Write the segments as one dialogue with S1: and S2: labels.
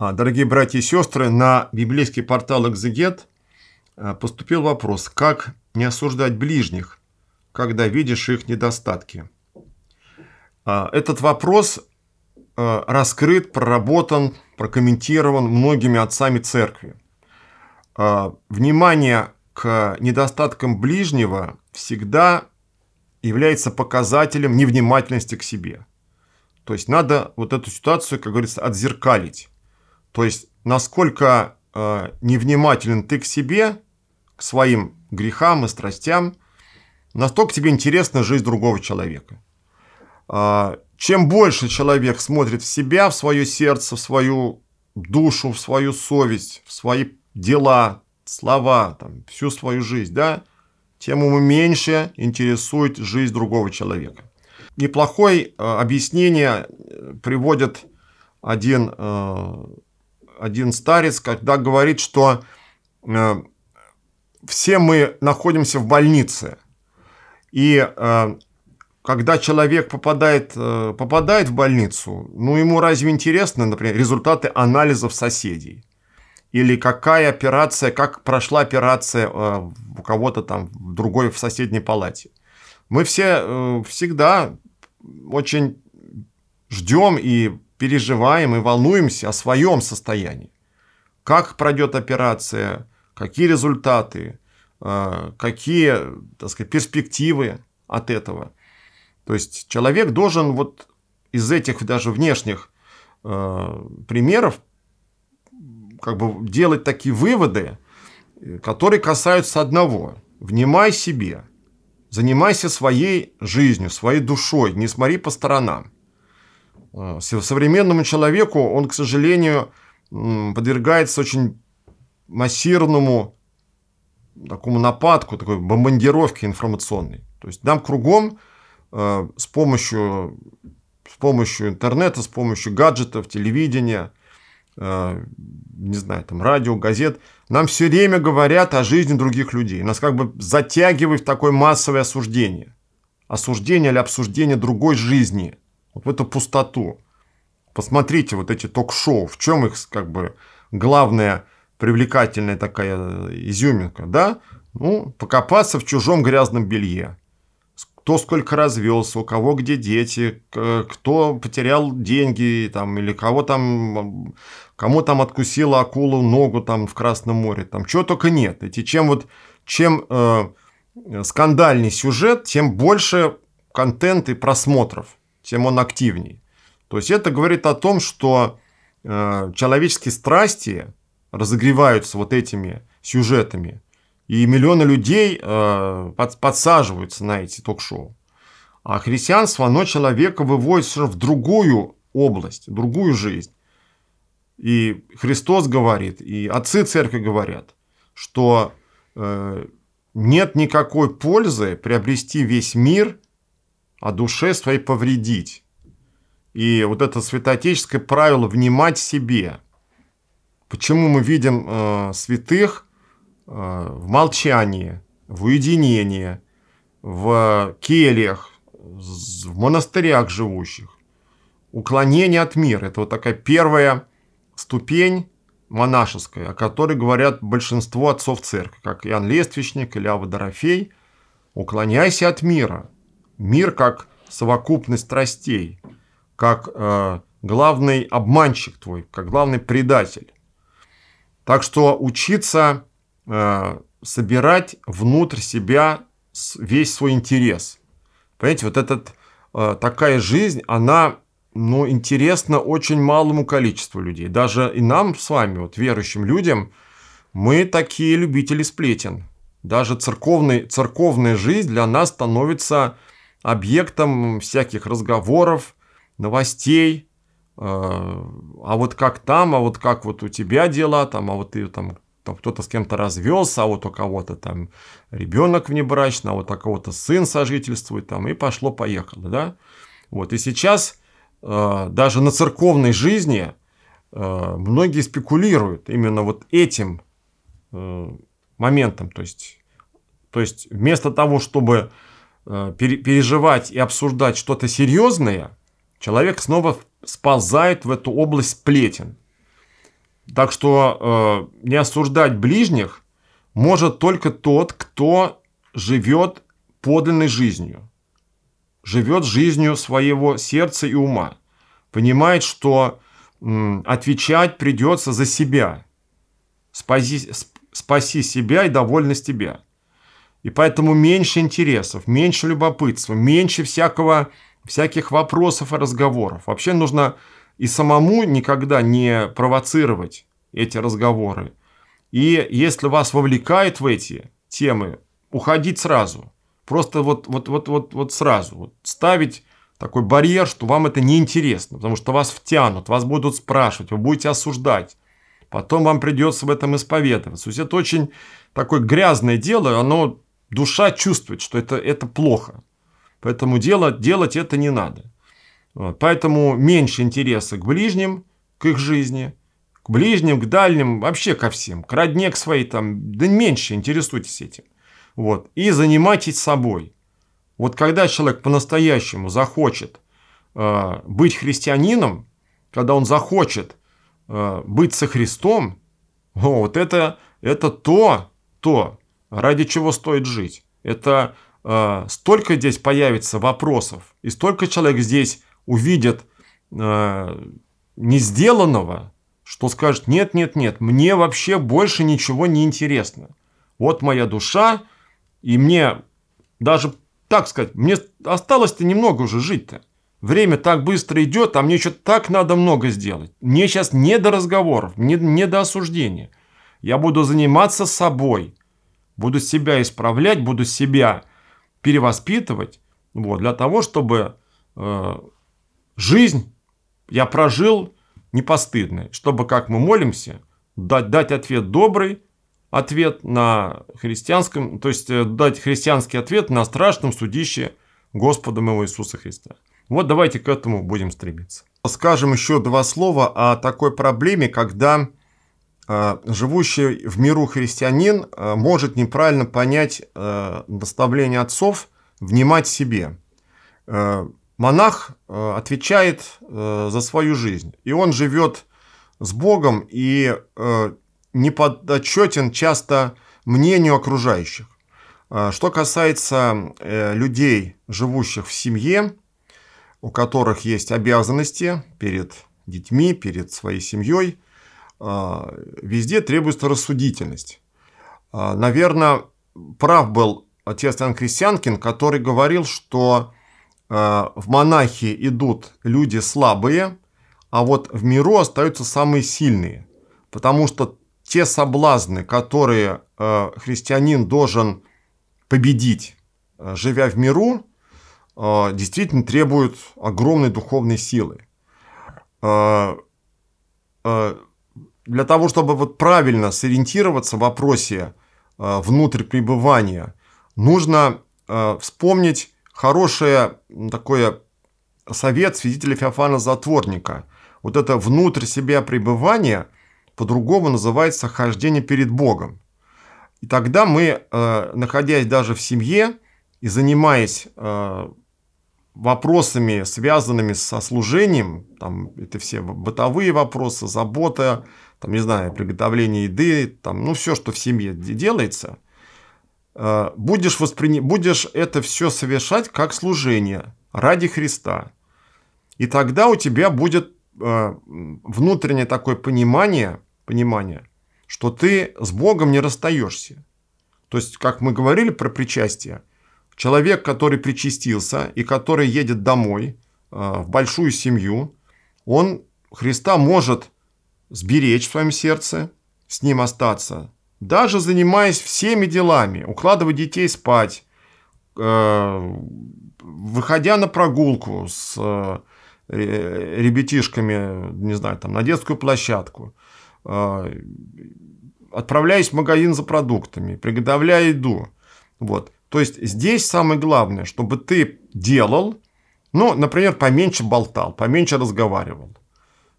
S1: А, дорогие братья и сестры, на библейский портал «Экзегет» а, поступил вопрос, как не осуждать ближних, когда видишь их недостатки. А, этот вопрос раскрыт, проработан, прокомментирован многими отцами церкви. Внимание к недостаткам ближнего всегда является показателем невнимательности к себе. То есть надо вот эту ситуацию, как говорится, отзеркалить. То есть, насколько э, невнимателен ты к себе, к своим грехам и страстям, настолько тебе интересна жизнь другого человека. Э, чем больше человек смотрит в себя, в свое сердце, в свою душу, в свою совесть, в свои дела, слова, там, всю свою жизнь, да, тем ему меньше интересует жизнь другого человека. Неплохое э, объяснение э, приводит один э, один старец, когда говорит, что э, все мы находимся в больнице. И э, когда человек попадает, э, попадает в больницу, ну ему разве интересны, например, результаты анализов соседей? Или какая операция, как прошла операция у кого-то там в другой в соседней палате? Мы все всегда очень ждем и переживаем и волнуемся о своем состоянии. Как пройдет операция, какие результаты, э, какие так сказать, перспективы от этого. То есть человек должен вот из этих даже внешних э, примеров как бы делать такие выводы, которые касаются одного. Внимай себе, занимайся своей жизнью, своей душой, не смотри по сторонам. Э, современному человеку он, к сожалению, подвергается очень массированному такому нападку, такой бомбардировке информационной. То есть нам кругом э, с помощью, с помощью интернета, с помощью гаджетов, телевидения, э, не знаю, там радио, газет, нам все время говорят о жизни других людей. Нас как бы затягивают в такое массовое осуждение. Осуждение или обсуждение другой жизни – вот в эту пустоту. Посмотрите вот эти ток-шоу, в чем их как бы главная привлекательная такая изюминка, да? Ну, покопаться в чужом грязном белье. Кто сколько развелся, у кого где дети, кто потерял деньги, там, или кого там, кому там откусила акулу ногу там в Красном море, там, чего только нет. Эти чем вот, чем э, э скандальный сюжет, тем больше контент и просмотров тем он активней. То есть это говорит о том, что э, человеческие страсти разогреваются вот этими сюжетами, и миллионы людей э, под, подсаживаются на эти ток-шоу. А христианство, оно человека выводит в другую область, в другую жизнь. И Христос говорит, и отцы церкви говорят, что э, нет никакой пользы приобрести весь мир – а душе своей повредить. И вот это святоотеческое правило внимать себе. Почему мы видим э, святых э, в молчании, в уединении, в кельях, в монастырях живущих? Уклонение от мира. Это вот такая первая ступень монашеская о которой говорят большинство отцов церкви, как Иоанн Лествичник или Ава Дорофей. Уклоняйся от мира – мир как совокупность страстей, как э, главный обманщик твой, как главный предатель. Так что учиться э, собирать внутрь себя весь свой интерес. Понимаете, вот этот, э, такая жизнь, она ну, интересна очень малому количеству людей. Даже и нам с вами, вот верующим людям, мы такие любители сплетен. Даже церковный, церковная жизнь для нас становится объектом всяких разговоров, новостей. Э, а вот как там, а вот как вот у тебя дела, там, а вот ты там, кто-то с кем-то развелся, а вот у кого-то там ребенок внебрачный, а вот у кого-то сын сожительствует, там, и пошло-поехало, да. Вот, и сейчас э, даже на церковной жизни э, многие спекулируют именно вот этим моментом, то есть, то есть вместо того, чтобы Э, переживать и обсуждать что-то серьезное, человек снова сползает в эту область плетен, Так что э, не осуждать ближних может только тот, кто живет подлинной жизнью, живет жизнью своего сердца и ума, понимает, что э, отвечать придется за себя, спаси, спаси себя и довольность тебя. И поэтому меньше интересов, меньше любопытства, меньше всякого, всяких вопросов и разговоров. Вообще нужно и самому никогда не провоцировать эти разговоры. И если вас вовлекает в эти темы, уходить сразу. Просто вот, вот, вот, вот, вот сразу. Вот ставить такой барьер, что вам это неинтересно, потому что вас втянут, вас будут спрашивать, вы будете осуждать. Потом вам придется в этом исповедоваться. То есть это очень такое грязное дело, оно душа чувствует, что это, это плохо. Поэтому делать, делать это не надо. Вот. Поэтому меньше интереса к ближним, к их жизни, к ближним, к дальним, вообще ко всем, к родне, к своей там, да меньше интересуйтесь этим. Вот. И занимайтесь собой. Вот когда человек по-настоящему захочет э, быть христианином, когда он захочет э, быть со Христом, вот это, это то, то, ради чего стоит жить. Это э, столько здесь появится вопросов, и столько человек здесь увидит э, не сделанного, что скажет, нет, нет, нет, мне вообще больше ничего не интересно. Вот моя душа, и мне даже, так сказать, мне осталось-то немного уже жить-то. Время так быстро идет, а мне еще так надо много сделать. Мне сейчас не до разговоров, не, не до осуждения. Я буду заниматься собой – буду себя исправлять, буду себя перевоспитывать, вот, для того, чтобы э, жизнь я прожил непостыдной, чтобы, как мы молимся, дать, дать ответ добрый, ответ на христианском, то есть э, дать христианский ответ на страшном судище Господа моего Иисуса Христа. Вот давайте к этому будем стремиться. Скажем еще два слова о такой проблеме, когда Э, живущий в миру христианин э, может неправильно понять доставление э, отцов, внимать себе. Монах отвечает за свою жизнь, и он живет с Богом и не подотчетен часто мнению окружающих. Что касается людей, живущих в семье, у которых есть обязанности перед детьми, перед своей семьей – везде требуется рассудительность. А, Наверное, прав был отец Иоанн Крестьянкин, который говорил, что а, в монахи идут люди слабые, а вот в миру остаются самые сильные. Потому что те соблазны, которые а, христианин должен победить, живя в миру, действительно требуют огромной духовной силы для того, чтобы вот правильно сориентироваться в вопросе э, внутрь пребывания, нужно э, вспомнить хорошее такое совет свидетеля Феофана Затворника. Вот это внутрь себя пребывание по-другому называется хождение перед Богом. И тогда мы, э, находясь даже в семье и занимаясь э, вопросами, связанными со служением, там это все бытовые вопросы, забота, там, не знаю, приготовление еды, там, ну, все, что в семье делается, э, будешь, воспри... будешь это все совершать как служение ради Христа. И тогда у тебя будет э, внутреннее такое понимание, понимание, что ты с Богом не расстаешься. То есть, как мы говорили про причастие, человек, который причастился и который едет домой э, в большую семью, он Христа может сберечь в своем сердце, с ним остаться, даже занимаясь всеми делами, укладывая детей спать, э, выходя на прогулку с э, ребятишками, не знаю, там, на детскую площадку, э, отправляясь в магазин за продуктами, приготовляя еду. Вот. То есть здесь самое главное, чтобы ты делал, ну, например, поменьше болтал, поменьше разговаривал,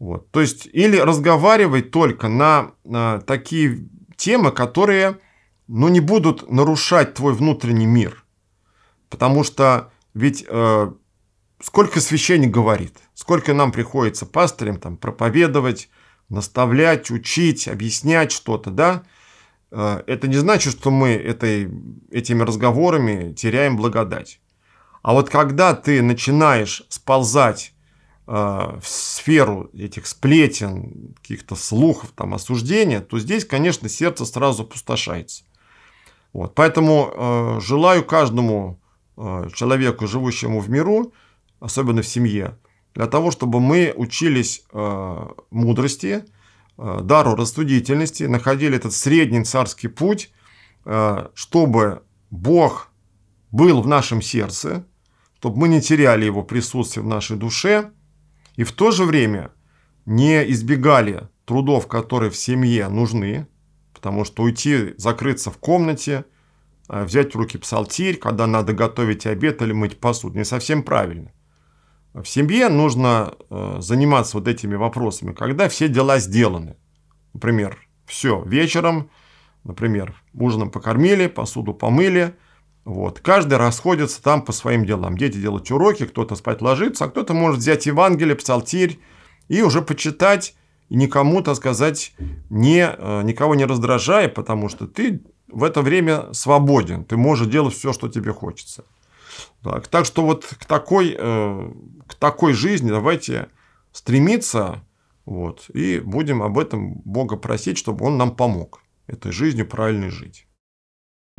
S1: вот. То есть, или разговаривать только на, на такие темы, которые ну, не будут нарушать твой внутренний мир. Потому что ведь э, сколько священник говорит, сколько нам приходится пастырем там, проповедовать, наставлять, учить, объяснять что-то, да? Э, это не значит, что мы этой, этими разговорами теряем благодать. А вот когда ты начинаешь сползать Э, в сферу этих сплетен, каких-то слухов, там, осуждения, то здесь, конечно, сердце сразу опустошается. Вот. Поэтому э, желаю каждому э, человеку, живущему в миру, особенно в семье, для того, чтобы мы учились э, мудрости, э, дару рассудительности, находили этот средний царский путь, э, чтобы Бог был в нашем сердце, чтобы мы не теряли его присутствие в нашей душе – и в то же время не избегали трудов, которые в семье нужны, потому что уйти, закрыться в комнате, э, взять в руки псалтирь, когда надо готовить обед или мыть посуду, не совсем правильно. В семье нужно э, заниматься вот этими вопросами, когда все дела сделаны. Например, все, вечером, например, ужином покормили, посуду помыли – вот. Каждый расходится там по своим делам. Дети делают уроки, кто-то спать ложится, а кто-то может взять Евангелие, псалтирь и уже почитать, и никому, так сказать, не, э, никого не раздражая, потому что ты в это время свободен, ты можешь делать все, что тебе хочется. Так, так что вот к такой, э, к такой жизни давайте стремиться, вот, и будем об этом Бога просить, чтобы Он нам помог этой жизнью правильно жить.